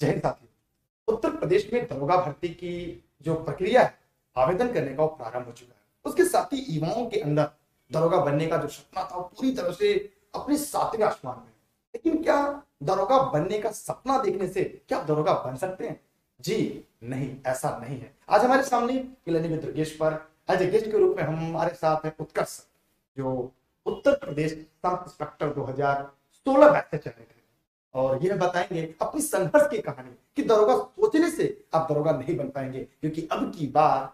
जैन साथी उत्तर प्रदेश में दरोगा भर्ती की जो प्रक्रिया है आवेदन करने का प्रारंभ हो चुका है उसके साथ ही युवाओं के अंदर दरोगा बनने का जो सपना था वो पूरी तरह से अपने सातवें आसमान में लेकिन क्या दरोगा बनने का सपना देखने से क्या दरोगा बन सकते हैं जी नहीं ऐसा नहीं है आज हमारे सामने मिलने में दुर्गेश पर एज ए गेस्ट के रूप में हमारे साथ है उत्कर्ष जो उत्तर प्रदेश सब इंस्पेक्टर दो हजार बैच से चले थे और ये बताएंगे अपनी संघर्ष की कहानी कि दरोगा सोचने से आप दरोगा नहीं बन पाएंगे क्योंकि अब की बार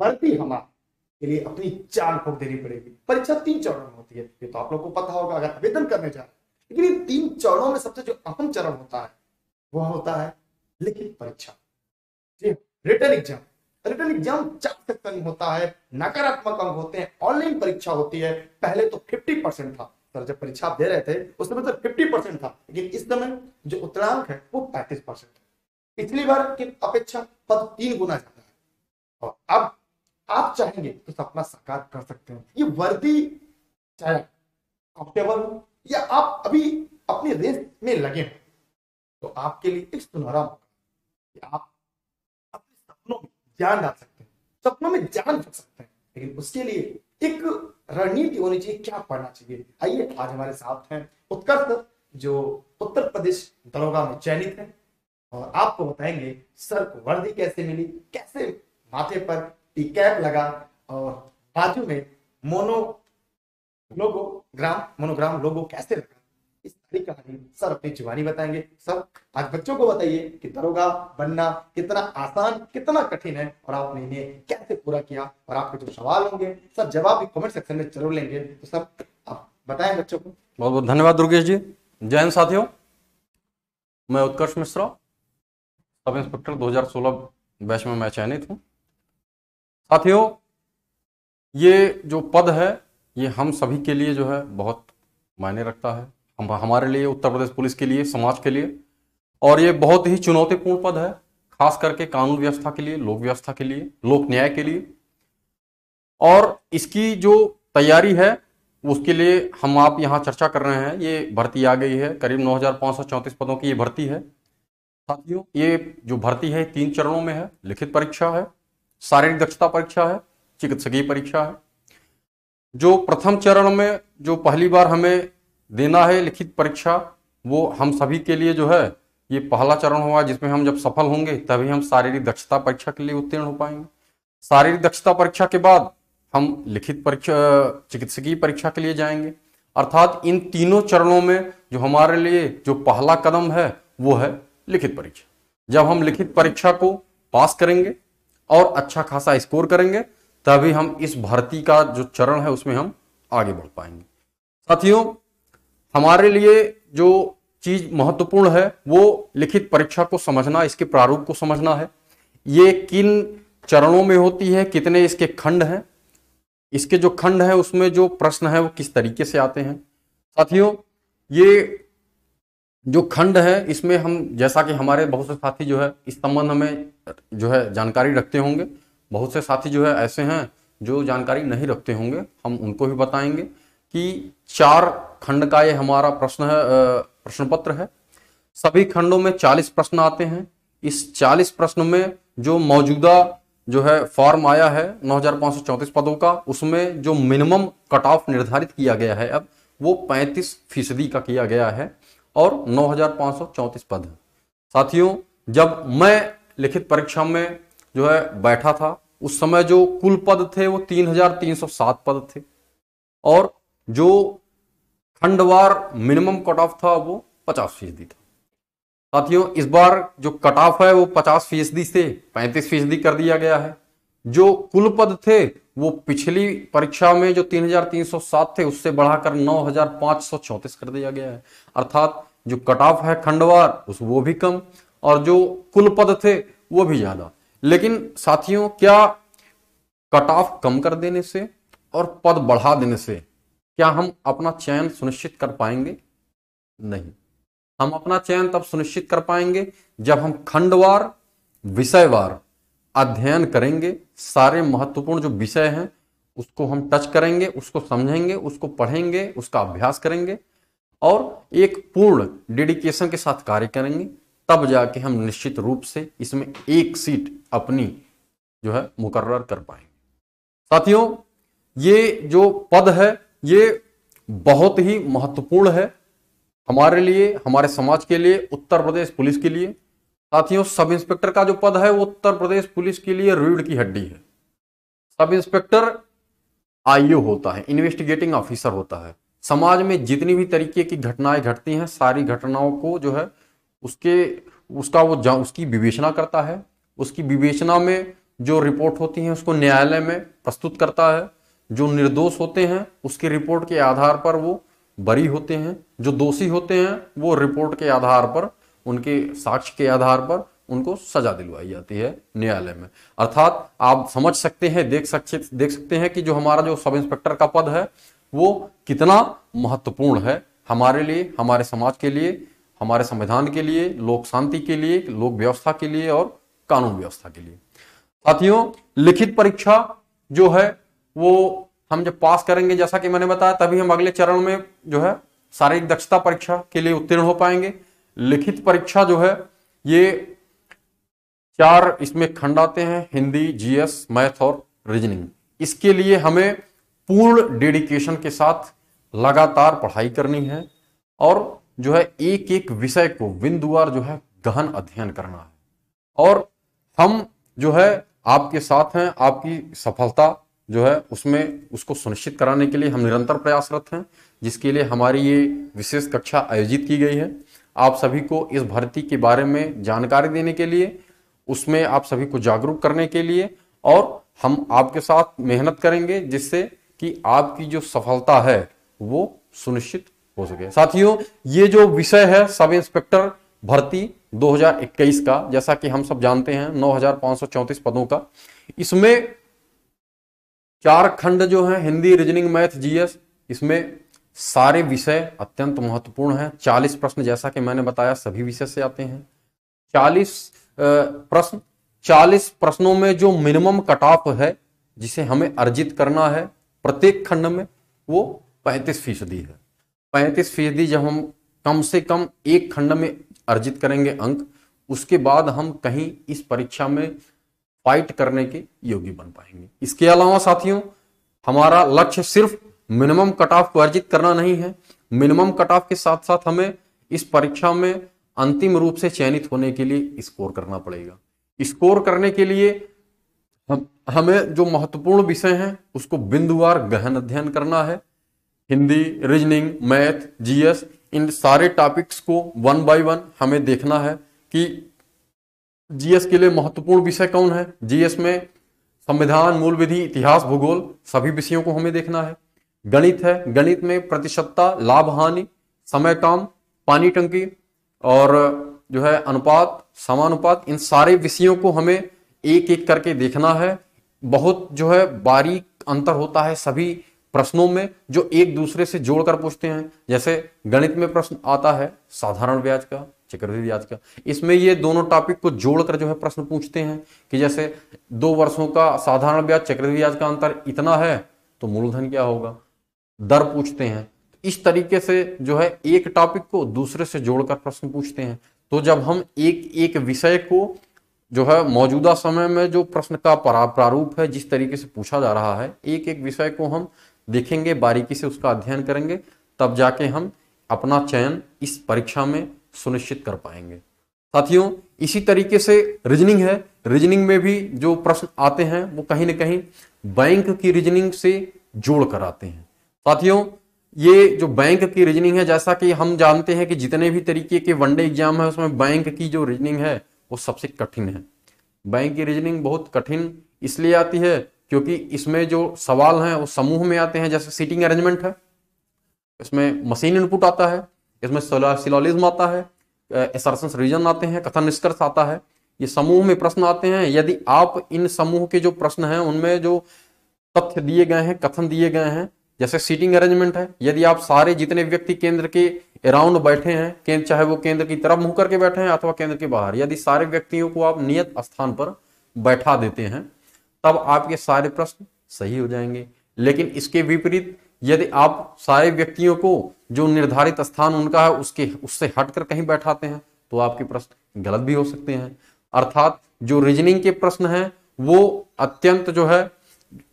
वर्दी हमार के लिए अपनी जान फूक देनी पड़ेगी परीक्षा तीन चरणों में होती है ये तो आप लोगों को पता होगा अगर आवेदन करने जाए लेकिन तीन चरणों में सबसे जो अहम चरण होता है वह होता है लिखित परीक्षा रिटर्न एग्जाम रिटर्न एग्जाम चार सेक्शन होता है नकारात्मक अंक होते हैं ऑनलाइन परीक्षा होती है पहले तो फिफ्टी परसेंट था सर जब परीक्षा दे रहे थे उस समय तो फिफ्टी परसेंट था लेकिन इस समय जो उत्तरांक है वो पैंतीस परसेंट है पिछली बार की अपेक्षा पद तीन गुना ज्यादा है और अब आप चाहेंगे तो सपना साकार कर सकते हैं ये वर्दी चाहे कंफर्टेबल हो या आप अभी अपनी रेस में लगे हो तो आपके लिए एक सुनहरा मौका आप अपने सपनों में जान डाल सकते हैं सपनों में जान रख सकते हैं लेकिन उसके लिए एक रणनीति होनी चाहिए क्या पढ़ना चाहिए आइए आज हमारे साथ हैं उत्कर्ष जो उत्तर प्रदेश दरोगा में चयनित है और आपको बताएंगे सर को वर्दी कैसे मिली कैसे माथे पर टी कैप लगा और बाजू में मोनो लोगो ग्राम मोनोग्राम लोगो कैसे लगा अपनी कहानी सर अपनी जुबानी बताएंगे सर आज बच्चों को बताइए कि दरोगा बनना कितना आसान कितना कठिन है और आपने इन्हें कैसे पूरा किया और आपके जो सवाल होंगे सर जवाब भी कमेंट सेक्शन में जरूर लेंगे तो सर आप बताएं बच्चों को बहुत बहुत धन्यवाद दुर्गेश जी जय हिंद साथियों मैं उत्कर्ष मिश्रा सब इंस्पेक्टर 2016 बैच में मैं चयनित हूँ साथियों ये जो पद है ये हम सभी के लिए जो है बहुत मायने रखता है हम हमारे लिए उत्तर प्रदेश पुलिस के लिए समाज के लिए और ये बहुत ही चुनौतीपूर्ण पद है खास करके कानून व्यवस्था के लिए लोक व्यवस्था के लिए लोक न्याय के लिए और इसकी जो तैयारी है उसके लिए हम आप यहाँ चर्चा कर रहे हैं ये भर्ती आ गई है करीब नौ पदों की ये भर्ती है साथियों ये जो भर्ती है तीन चरणों में है लिखित परीक्षा है शारीरिक दक्षता परीक्षा है चिकित्सकीय परीक्षा है जो प्रथम चरण में जो पहली बार हमें देना है लिखित परीक्षा वो हम सभी के लिए जो है ये पहला चरण होगा जिसमें हम जब सफल होंगे तभी हम शारीरिक दक्षता परीक्षा के लिए उत्तीर्ण हो पाएंगे शारीरिक दक्षता परीक्षा के बाद हम लिखित परीक्षा चिकित्सकीय परीक्षा के लिए जाएंगे अर्थात इन तीनों चरणों में जो हमारे लिए जो पहला कदम है वो है लिखित परीक्षा जब हम लिखित परीक्षा को पास करेंगे और अच्छा खासा स्कोर करेंगे तभी हम इस भर्ती का जो चरण है उसमें हम आगे बढ़ पाएंगे साथियों हमारे लिए जो चीज महत्वपूर्ण है वो लिखित परीक्षा को समझना इसके प्रारूप को समझना है ये किन चरणों में होती है कितने इसके खंड हैं इसके जो खंड हैं उसमें जो प्रश्न है वो किस तरीके से आते हैं साथियों ये जो खंड है इसमें हम जैसा कि हमारे बहुत से साथी जो है इस संबंध में जो है जानकारी रखते होंगे बहुत से साथी जो है ऐसे हैं जो जानकारी नहीं रखते होंगे हम उनको भी बताएंगे कि चार खंड का ये हमारा प्रश्न है प्रश्न पत्र है सभी खंडों में चालीस प्रश्न आते हैं इस चालीस प्रश्न में जो मौजूदा जो है फॉर्म आया है 9,534 पदों का उसमें जो मिनिमम कट ऑफ निर्धारित किया गया है अब वो 35 फीसदी का किया गया है और 9,534 पद साथियों जब मैं लिखित परीक्षा में जो है बैठा था उस समय जो कुल पद थे वो 3,307 पद थे और जो खंडवार मिनिमम कट ऑफ था वो पचास फीसदी था साथियों इस बार जो कट ऑफ है वो पचास फीसदी से पैंतीस फीसदी कर दिया गया है जो कुल पद थे वो पिछली परीक्षा में जो 3,307 थे उससे बढ़ाकर 9,534 कर दिया गया है अर्थात जो कट ऑफ है खंडवार उस वो भी कम और जो कुल पद थे वो भी ज्यादा लेकिन साथियों क्या कट ऑफ कम कर देने से और पद बढ़ा देने से क्या हम अपना चयन सुनिश्चित कर पाएंगे नहीं हम अपना चयन तब सुनिश्चित कर पाएंगे जब हम खंडवार विषयवार अध्ययन करेंगे सारे महत्वपूर्ण जो विषय हैं उसको हम टच करेंगे उसको समझेंगे उसको पढ़ेंगे उसका अभ्यास करेंगे और एक पूर्ण डेडिकेशन के साथ कार्य करेंगे तब जाके हम निश्चित रूप से इसमें एक सीट अपनी जो है मुकर्र कर पाएंगे साथियों ये जो पद है ये बहुत ही महत्वपूर्ण है हमारे लिए हमारे समाज के लिए उत्तर प्रदेश पुलिस के लिए साथियों सब इंस्पेक्टर का जो पद है वो उत्तर प्रदेश पुलिस के लिए रीढ़ की हड्डी है सब इंस्पेक्टर आईओ होता है इन्वेस्टिगेटिंग ऑफिसर होता है समाज में जितनी भी तरीके की घटनाएं घटती हैं सारी घटनाओं को जो है उसके उसका वो उसकी विवेचना करता है उसकी विवेचना में जो रिपोर्ट होती है उसको न्यायालय में प्रस्तुत करता है जो निर्दोष होते हैं उसकी रिपोर्ट के आधार पर वो बरी होते हैं जो दोषी होते हैं वो रिपोर्ट के आधार पर उनके साक्ष्य के आधार पर उनको सजा दिलवाई जाती है न्यायालय में अर्थात आप समझ सकते हैं देख सकते देख सकते हैं कि जो हमारा जो सब इंस्पेक्टर का पद है वो कितना महत्वपूर्ण है हमारे लिए हमारे समाज के लिए हमारे संविधान के लिए लोक शांति के लिए लोक व्यवस्था के लिए और कानून व्यवस्था के लिए साथियों लिखित परीक्षा जो है वो हम जब पास करेंगे जैसा कि मैंने बताया तभी हम अगले चरण में जो है शारीरिक दक्षता परीक्षा के लिए उत्तीर्ण हो पाएंगे लिखित परीक्षा जो है ये चार इसमें खंड आते हैं हिंदी जीएस मैथ और रीजनिंग इसके लिए हमें पूर्ण डेडिकेशन के साथ लगातार पढ़ाई करनी है और जो है एक एक विषय को बिंदुवार जो है गहन अध्ययन करना है और हम जो है आपके साथ हैं आपकी सफलता जो है उसमें उसको सुनिश्चित कराने के लिए हम निरंतर प्रयासरत हैं जिसके लिए हमारी ये विशेष कक्षा आयोजित की गई है आप सभी को इस भर्ती के बारे में जानकारी देने के लिए उसमें आप सभी को जागरूक करने के लिए और हम आपके साथ मेहनत करेंगे जिससे कि आपकी जो सफलता है वो सुनिश्चित हो सके साथियों ये जो विषय है सब इंस्पेक्टर भर्ती 2021 का जैसा कि हम सब जानते हैं नौ पदों का इसमें चार खंड जो है हिंदी रीजनिंग मैथ जीएस इसमें सारे विषय अत्यंत महत्वपूर्ण है चालीस प्रश्न जैसा कि मैंने बताया सभी विषय से आते हैं चालीस प्रश्न चालीस प्रश्नों में जो मिनिमम कट ऑफ है जिसे हमें अर्जित करना है प्रत्येक खंड में वो पैंतीस फीसदी है पैंतीस फीसदी जब हम कम से कम एक खंड में अर्जित करेंगे अंक उसके बाद हम कहीं इस परीक्षा में फाइट करने के योगी बन पाएंगे इसके अलावा साथियों हमारा लक्ष्य सिर्फ मिनिमम कट ऑफ को अर्जित करना नहीं है मिनिमम कट ऑफ के साथ साथ हमें इस परीक्षा में अंतिम रूप से चयनित होने के लिए स्कोर करना पड़ेगा स्कोर करने के लिए हम हमें जो महत्वपूर्ण विषय हैं उसको बिंदुवार गहन अध्ययन करना है हिंदी रीजनिंग मैथ जीएस इन सारे टॉपिक्स को वन बाय वन हमें देखना है कि जीएस के लिए महत्वपूर्ण विषय कौन है जीएस में संविधान मूल विधि इतिहास भूगोल सभी विषयों को हमें देखना है गणित है गणित में प्रतिशतता लाभ हानि समय काम पानी टंकी और जो है अनुपात समानुपात इन सारे विषयों को हमें एक एक करके देखना है बहुत जो है बारीक अंतर होता है सभी प्रश्नों में जो एक दूसरे से जोड़कर पूछते हैं जैसे गणित में प्रश्न आता है साधारण ब्याज का चक्रवृद्धि ब्याज का इसमें ये दोनों टॉपिक को जोड़कर जो है प्रश्न पूछते हैं कि जैसे दो वर्षों का साधारण ब्याज चक्रवृद्धि ब्याज का अंतर इतना है तो मूलधन क्या होगा दर पूछते हैं इस तरीके से जो है एक टॉपिक को दूसरे से जोड़कर प्रश्न पूछते हैं तो जब हम एक एक विषय को जो है मौजूदा समय में जो प्रश्न का प्रारूप है जिस तरीके से पूछा जा रहा है एक एक विषय को हम देखेंगे बारीकी से उसका अध्ययन करेंगे तब जाके हम अपना चयन इस परीक्षा में सुनिश्चित कर पाएंगे साथियों इसी तरीके से रीजनिंग है रीजनिंग में भी जो प्रश्न आते हैं वो कहीं ना कहीं बैंक की रीजनिंग से जोड़ कर आते हैं साथियों ये जो बैंक की रीजनिंग है जैसा कि हम जानते हैं कि जितने भी तरीके के वनडे एग्जाम है उसमें बैंक की जो रीजनिंग है वो सबसे कठिन है बैंक की रीजनिंग बहुत कठिन इसलिए आती है क्योंकि इसमें जो सवाल हैं वो समूह में आते हैं जैसे सीटिंग अरेंजमेंट है इसमें मशीन इनपुट आता है इसमें सिलोलिज्म आता है एसरसन्स रीजन आते हैं कथन निष्कर्ष आता है ये समूह में प्रश्न आते हैं यदि आप इन समूह के जो प्रश्न हैं उनमें जो तथ्य दिए गए हैं कथन दिए गए हैं जैसे सीटिंग अरेंजमेंट है यदि आप सारे जितने व्यक्ति केंद्र के अराउंड बैठे हैं केंद्र चाहे वो केंद्र की तरफ मुंह करके बैठे हैं अथवा केंद्र के बाहर यदि सारे व्यक्तियों को आप नियत स्थान पर बैठा देते हैं तब आपके सारे प्रश्न सही हो जाएंगे लेकिन इसके विपरीत यदि आप सारे व्यक्तियों को जो निर्धारित स्थान उनका है उसके उससे हटकर कहीं बैठाते हैं तो आपके प्रश्न गलत भी हो सकते हैं अर्थात जो रीजनिंग के प्रश्न हैं वो अत्यंत जो है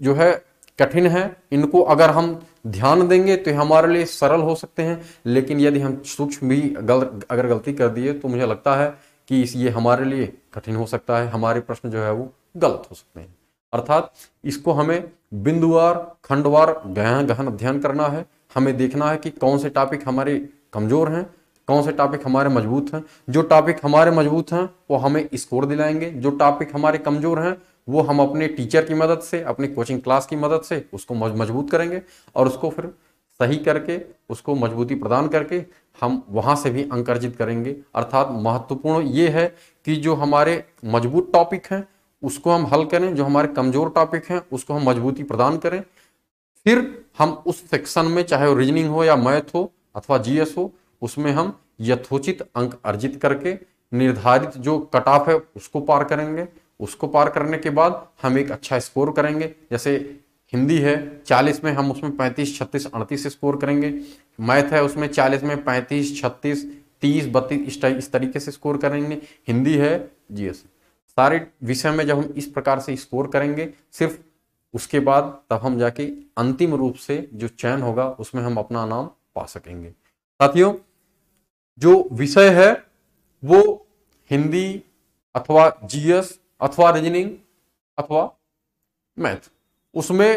जो है कठिन है इनको अगर हम ध्यान देंगे तो हमारे लिए सरल हो सकते हैं लेकिन यदि हम सूक्ष्म भी गल, अगर गलती कर दिए तो मुझे लगता है कि ये हमारे लिए कठिन हो सकता है हमारे प्रश्न जो है वो गलत हो सकते हैं अर्थात इसको हमें बिंदुवार खंडवार गहन गहन अध्ययन करना है हमें देखना है कि कौन से टॉपिक हमारे कमजोर हैं कौन से टॉपिक हमारे मजबूत हैं जो टॉपिक हमारे मजबूत हैं वो हमें स्कोर दिलाएंगे जो टॉपिक हमारे कमजोर हैं वो हम अपने टीचर की मदद से अपने कोचिंग क्लास की मदद से उसको मजबूत करेंगे और उसको फिर सही करके उसको मजबूती प्रदान करके हम वहाँ से भी अंक अर्जित करेंगे अर्थात महत्वपूर्ण ये है कि जो हमारे मजबूत टॉपिक हैं उसको हम हल करें जो हमारे कमजोर टॉपिक हैं उसको हम मजबूती प्रदान करें फिर हम उस सेक्शन में चाहे वो रीजनिंग हो या मैथ हो अथवा जीएस हो उसमें हम यथोचित अंक अर्जित करके निर्धारित जो कट ऑफ है उसको पार करेंगे उसको पार करने के बाद हम एक अच्छा स्कोर करेंगे जैसे हिंदी है 40 में हम उसमें 35, 36, 38 स्कोर करेंगे मैथ है उसमें 40 में 35, 36, 30, 32 इस तरीके से स्कोर करेंगे हिंदी है जी एस सारे विषय में जब हम इस प्रकार से स्कोर करेंगे सिर्फ उसके बाद तब हम जाके अंतिम रूप से जो चयन होगा उसमें हम अपना नाम पा सकेंगे साथियों जो विषय है वो हिंदी अथवा जीएस अथवा रीजनिंग अथवा मैथ उसमें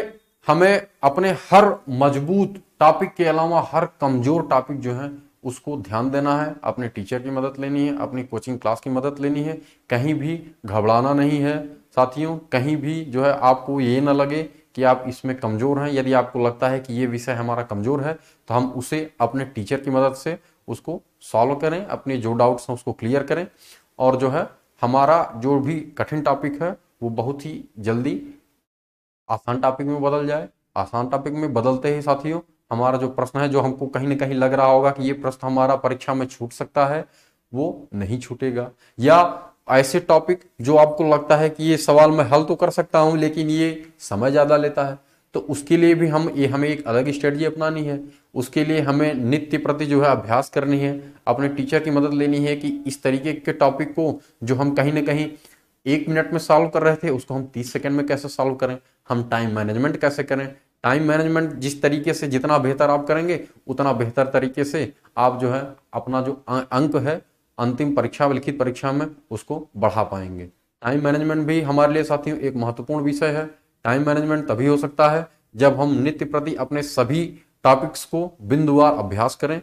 हमें अपने हर मजबूत टॉपिक के अलावा हर कमजोर टॉपिक जो है उसको ध्यान देना है अपने टीचर की मदद लेनी है अपनी कोचिंग क्लास की मदद लेनी है कहीं भी घबराना नहीं है साथियों कहीं भी जो है आपको ये ना लगे कि आप इसमें कमज़ोर हैं यदि आपको लगता है कि ये विषय हमारा कमज़ोर है तो हम उसे अपने टीचर की मदद से उसको सॉल्व करें अपने जो डाउट्स हैं उसको क्लियर करें और जो है हमारा जो भी कठिन टॉपिक है वो बहुत ही जल्दी आसान टॉपिक में बदल जाए आसान टॉपिक में बदलते ही साथियों हमारा जो प्रश्न है जो हमको कहीं ना कहीं लग रहा होगा कि ये प्रश्न हमारा परीक्षा में छूट सकता है वो नहीं छूटेगा या ऐसे टॉपिक जो आपको लगता है कि ये सवाल मैं हल तो कर सकता हूँ लेकिन ये समय ज़्यादा लेता है तो उसके लिए भी हम ये हमें एक अलग स्ट्रेटजी अपनानी है उसके लिए हमें नित्य प्रति जो है अभ्यास करनी है अपने टीचर की मदद लेनी है कि इस तरीके के टॉपिक को जो हम कहीं ना कहीं एक मिनट में सॉल्व कर रहे थे उसको हम तीस सेकेंड में कैसे सॉल्व करें हम टाइम मैनेजमेंट कैसे करें टाइम मैनेजमेंट जिस तरीके से जितना बेहतर आप करेंगे उतना बेहतर तरीके से आप जो है अपना जो अंक है अंतिम परीक्षा लिखित परीक्षा में उसको बढ़ा पाएंगे टाइम मैनेजमेंट भी हमारे लिए साथियों एक महत्वपूर्ण विषय है टाइम मैनेजमेंट तभी हो सकता है जब हम नित्य प्रति अपने सभी टॉपिक्स को बिंदुवार अभ्यास करें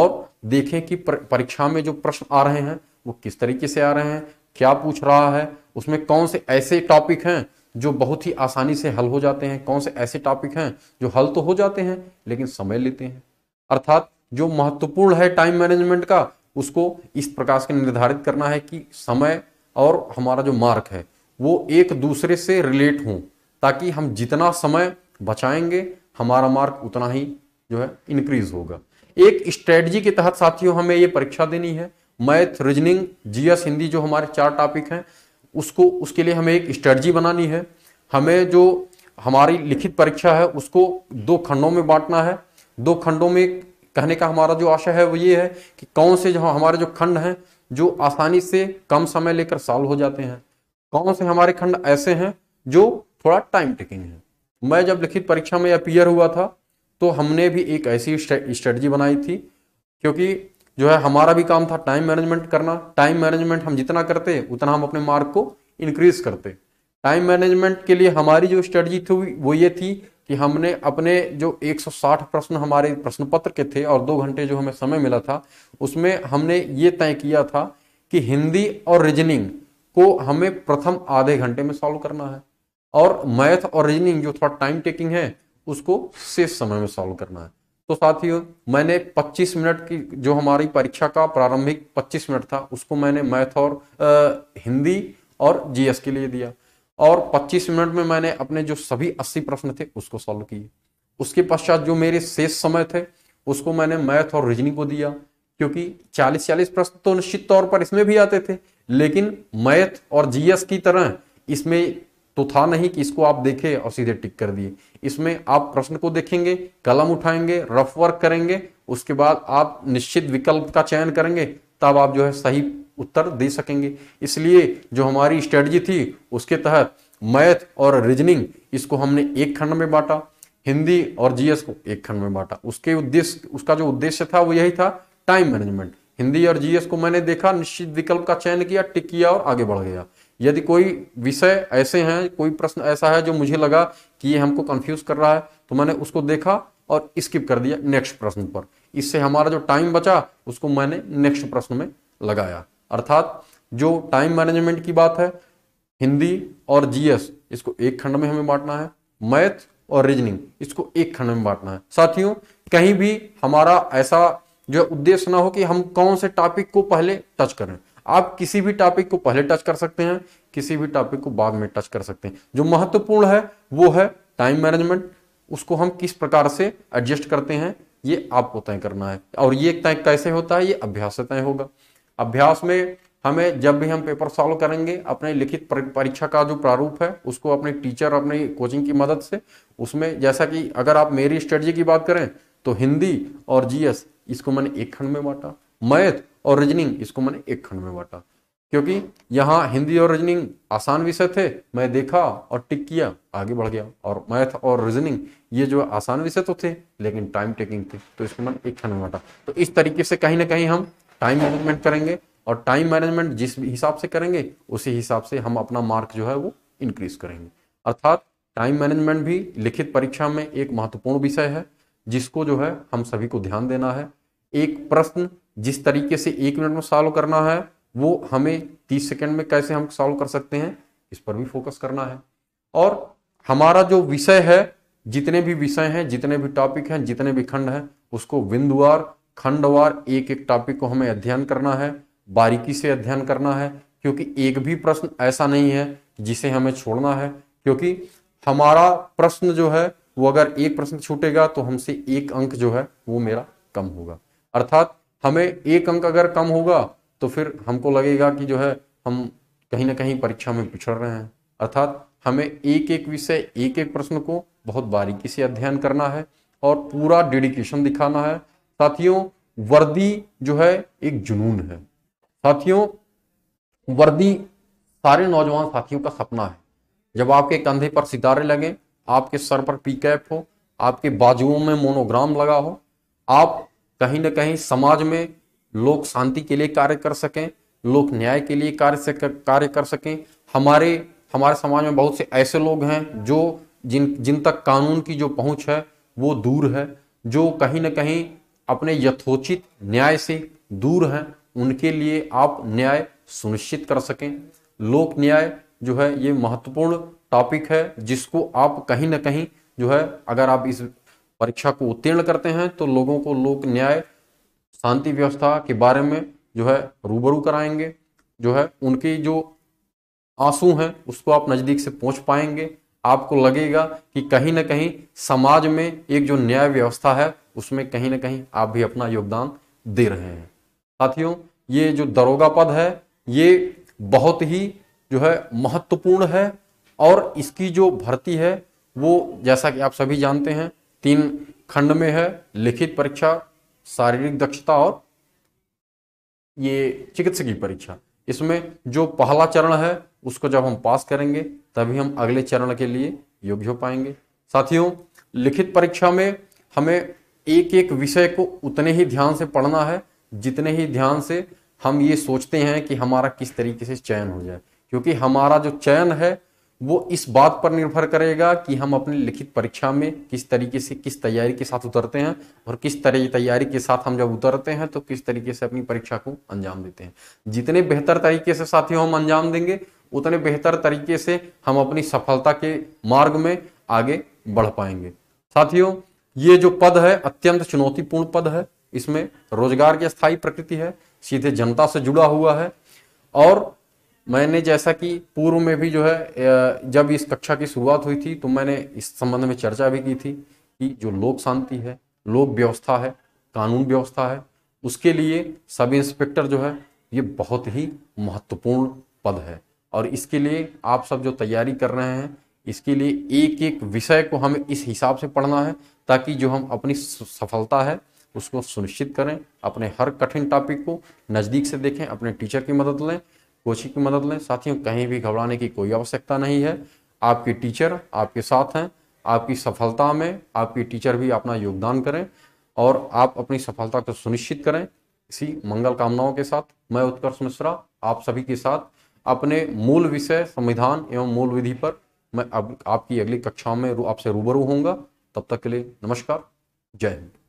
और देखें कि परीक्षा में जो प्रश्न आ रहे हैं वो किस तरीके से आ रहे हैं क्या पूछ रहा है उसमें कौन से ऐसे टॉपिक हैं जो बहुत ही आसानी से हल हो जाते हैं कौन से ऐसे टॉपिक हैं जो हल तो हो जाते हैं लेकिन समय लेते हैं अर्थात जो महत्वपूर्ण है टाइम मैनेजमेंट का उसको इस प्रकार से निर्धारित करना है कि समय और हमारा जो मार्क है वो एक दूसरे से रिलेट हों ताकि हम जितना समय बचाएंगे हमारा मार्क उतना ही जो है इंक्रीज होगा एक स्ट्रेटजी के तहत साथियों हमें ये परीक्षा देनी है मैथ रीजनिंग जीएस हिंदी जो हमारे चार टॉपिक हैं उसको उसके लिए हमें एक स्ट्रेटजी बनानी है हमें जो हमारी लिखित परीक्षा है उसको दो खंडों में बांटना है दो खंडों में कहने का हमारा जो आशय है वो ये है कि कौन से जहाँ हमारे जो खंड हैं जो आसानी से कम समय लेकर सॉल्व हो जाते हैं कौन से हमारे खंड ऐसे हैं जो थोड़ा टाइम टेकिंग है मैं जब लिखित परीक्षा में अपियर हुआ था तो हमने भी एक ऐसी स्ट्रेटजी बनाई थी क्योंकि जो है हमारा भी काम था टाइम मैनेजमेंट करना टाइम मैनेजमेंट हम जितना करते उतना हम अपने मार्क को इंक्रीज करते टाइम मैनेजमेंट के लिए हमारी जो स्ट्रेटजी थी वो ये थी कि हमने अपने जो 160 प्रश्न हमारे प्रश्न पत्र के थे और दो घंटे जो हमें समय मिला था उसमें हमने ये तय किया था कि हिंदी और रीजनिंग को हमें प्रथम आधे घंटे में सॉल्व करना है और मैथ और रीजनिंग जो थोड़ा टाइम टेकिंग है उसको शेष समय में सॉल्व करना है तो साथियों मैंने 25 मिनट की जो हमारी परीक्षा का प्रारंभिक 25 मिनट था उसको मैंने मैथ और आ, हिंदी और जीएस के लिए दिया और 25 मिनट में मैंने अपने जो सभी 80 प्रश्न थे उसको सॉल्व किए उसके पश्चात जो मेरे शेष समय थे उसको मैंने मैथ और रीजनिंग को दिया क्योंकि 40-40 प्रश्न तो निश्चित तौर पर इसमें भी आते थे लेकिन मैथ और जीएस की तरह इसमें तो था नहीं कि इसको आप देखे और सीधे टिक कर दिए इसमें आप प्रश्न को देखेंगे कलम उठाएंगे रफ वर्क करेंगे उसके बाद आप निश्चित विकल्प का चयन करेंगे तब आप जो है सही उत्तर दे सकेंगे इसलिए जो हमारी स्ट्रेटजी थी उसके तहत मैथ और रीजनिंग इसको हमने एक खंड में बांटा हिंदी और जीएस को एक खंड में बांटा उसके उद्देश्य उसका जो उद्देश्य था वो यही था टाइम मैनेजमेंट हिंदी और जीएस को मैंने देखा निश्चित विकल्प का चयन किया टिक किया और आगे बढ़ गया यदि कोई विषय ऐसे हैं कोई प्रश्न ऐसा है जो मुझे लगा कि ये हमको कंफ्यूज कर रहा है तो मैंने उसको देखा और स्किप कर दिया नेक्स्ट प्रश्न पर इससे हमारा जो टाइम बचा उसको मैंने नेक्स्ट प्रश्न में लगाया अर्थात जो टाइम मैनेजमेंट की बात है हिंदी और जीएस इसको एक खंड में हमें बांटना है मैथ और रीजनिंग इसको एक खंड में बांटना है साथियों कहीं भी हमारा ऐसा जो उद्देश्य ना हो कि हम कौन से टॉपिक को पहले टच करें आप किसी भी टॉपिक को पहले टच कर सकते हैं किसी भी टॉपिक को बाद में टच कर सकते हैं जो महत्वपूर्ण है वो है टाइम मैनेजमेंट उसको हम किस प्रकार से एडजस्ट करते हैं ये आपको तय करना है और ये तय कैसे होता है ये अभ्यास से तय होगा अभ्यास में हमें जब भी हम पेपर सॉल्व करेंगे अपने लिखित परीक्षा का जो प्रारूप है उसको अपने टीचर अपने कोचिंग की मदद से उसमें जैसा कि अगर आप मेरी स्ट्रेटजी की बात करें तो हिंदी और जीएस इसको मैंने एक खंड में बांटा मैथ और रीजनिंग इसको मैंने एक खंड में बांटा क्योंकि यहाँ हिंदी और रीजनिंग आसान विषय थे मैं देखा और टिक किया आगे बढ़ गया और मैथ और रीजनिंग ये जो आसान विषय तो थे लेकिन टाइम टेकिंग थे तो इसको मैंने एक खंड में बांटा तो इस तरीके से कहीं ना कहीं हम टाइम मैनेजमेंट करेंगे और टाइम मैनेजमेंट जिस हिसाब से करेंगे उसी हिसाब से हम अपना मार्क जो है वो इंक्रीज करेंगे अर्थात टाइम मैनेजमेंट भी लिखित परीक्षा में एक महत्वपूर्ण विषय है जिसको जो है हम सभी को ध्यान देना है एक प्रश्न जिस तरीके से एक मिनट में सॉल्व करना है वो हमें तीस सेकेंड में कैसे हम सॉल्व कर सकते हैं इस पर भी फोकस करना है और हमारा जो विषय है जितने भी विषय हैं जितने भी टॉपिक हैं जितने भी खंड हैं उसको बिंदुवार खंडवार एक एक टॉपिक को हमें अध्ययन करना है बारीकी से अध्ययन करना है क्योंकि एक भी प्रश्न ऐसा नहीं है जिसे हमें छोड़ना है क्योंकि हमारा प्रश्न जो है वो अगर एक प्रश्न छूटेगा तो हमसे एक अंक जो है वो मेरा कम होगा अर्थात हमें एक अंक अगर कम होगा तो फिर हमको लगेगा कि जो है हम कहीं ना कहीं परीक्षा में पिछड़ रहे हैं अर्थात हमें एक एक विषय एक एक प्रश्न को बहुत बारीकी से अध्ययन करना है और पूरा डेडिकेशन दिखाना है साथियों वर्दी जो है एक जुनून है साथियों वर्दी सारे नौजवान साथियों का सपना है जब आपके कंधे पर सितारे लगे आपके सर पर पी कैप हो आपके बाजुओं में मोनोग्राम लगा हो आप कहीं ना कहीं समाज में लोग शांति के लिए कार्य कर सकें लोग न्याय के लिए कार्य कार्य कर सकें हमारे हमारे समाज में बहुत से ऐसे लोग हैं जो जिन जिन तक कानून की जो पहुंच है वो दूर है जो कहीं ना कहीं अपने यथोचित न्याय से दूर हैं उनके लिए आप न्याय सुनिश्चित कर सकें लोक न्याय जो है ये महत्वपूर्ण टॉपिक है जिसको आप कहीं ना कहीं जो है अगर आप इस परीक्षा को उत्तीर्ण करते हैं तो लोगों को लोक न्याय शांति व्यवस्था के बारे में जो है रूबरू कराएंगे जो है उनकी जो आंसू हैं उसको आप नज़दीक से पहुंच पाएंगे आपको लगेगा कि कहीं ना कहीं समाज में एक जो न्याय व्यवस्था है उसमें कहीं ना कहीं आप भी अपना योगदान दे रहे हैं साथियों ये जो दरोगा पद है ये बहुत ही जो है महत्वपूर्ण है और इसकी जो भर्ती है वो जैसा कि आप सभी जानते हैं तीन खंड में है लिखित परीक्षा शारीरिक दक्षता और ये चिकित्सकीय परीक्षा इसमें जो पहला चरण है उसको जब हम पास करेंगे तभी हम अगले चरण के लिए योग्य हो पाएंगे साथियों लिखित परीक्षा में हमें एक एक विषय को उतने ही ध्यान से पढ़ना है जितने ही ध्यान से हम ये सोचते हैं कि हमारा किस तरीके से चयन हो जाए क्योंकि हमारा जो चयन है वो इस बात पर निर्भर करेगा कि हम अपनी लिखित परीक्षा में किस तरीके से किस तैयारी के साथ उतरते हैं और किस तरह तैयारी के साथ हम जब उतरते हैं तो किस तरीके से अपनी परीक्षा को अंजाम देते हैं जितने बेहतर तरीके से साथियों हम अंजाम देंगे उतने बेहतर तरीके से हम अपनी सफलता के मार्ग में आगे बढ़ पाएंगे साथियों ये जो पद है अत्यंत चुनौतीपूर्ण पद है इसमें रोजगार की स्थायी प्रकृति है सीधे जनता से जुड़ा हुआ है और मैंने जैसा कि पूर्व में भी जो है जब इस कक्षा की शुरुआत हुई थी तो मैंने इस संबंध में चर्चा भी की थी कि जो लोक शांति है लोक व्यवस्था है कानून व्यवस्था है उसके लिए सब इंस्पेक्टर जो है ये बहुत ही महत्वपूर्ण पद है और इसके लिए आप सब जो तैयारी कर रहे हैं इसके लिए एक एक विषय को हमें इस हिसाब से पढ़ना है ताकि जो हम अपनी सफलता है उसको सुनिश्चित करें अपने हर कठिन टॉपिक को नज़दीक से देखें अपने टीचर की मदद लें कोचिंग की मदद लें साथियों कहीं भी घबराने की कोई आवश्यकता नहीं है आपके टीचर आपके साथ हैं आपकी सफलता में आपकी टीचर भी अपना योगदान करें और आप अपनी सफलता को सुनिश्चित करें इसी मंगल कामनाओं के साथ मैं उत्कर्ष मिश्रा आप सभी के साथ अपने मूल विषय संविधान एवं मूल विधि पर मैं अब आपकी अगली कक्षाओं में आपसे रूबरू होऊंगा तब तक के लिए नमस्कार जय हिंद